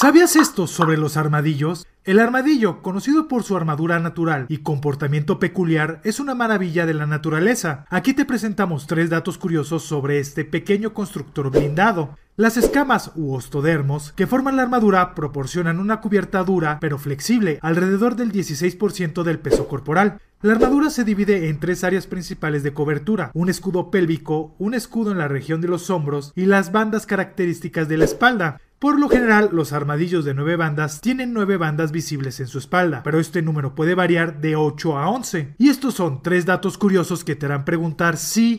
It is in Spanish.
¿Sabías esto sobre los armadillos? El armadillo, conocido por su armadura natural y comportamiento peculiar, es una maravilla de la naturaleza. Aquí te presentamos tres datos curiosos sobre este pequeño constructor blindado. Las escamas u ostodermos que forman la armadura proporcionan una cubierta dura pero flexible, alrededor del 16% del peso corporal. La armadura se divide en tres áreas principales de cobertura, un escudo pélvico, un escudo en la región de los hombros y las bandas características de la espalda. Por lo general, los armadillos de 9 bandas tienen 9 bandas visibles en su espalda, pero este número puede variar de 8 a 11. Y estos son tres datos curiosos que te harán preguntar si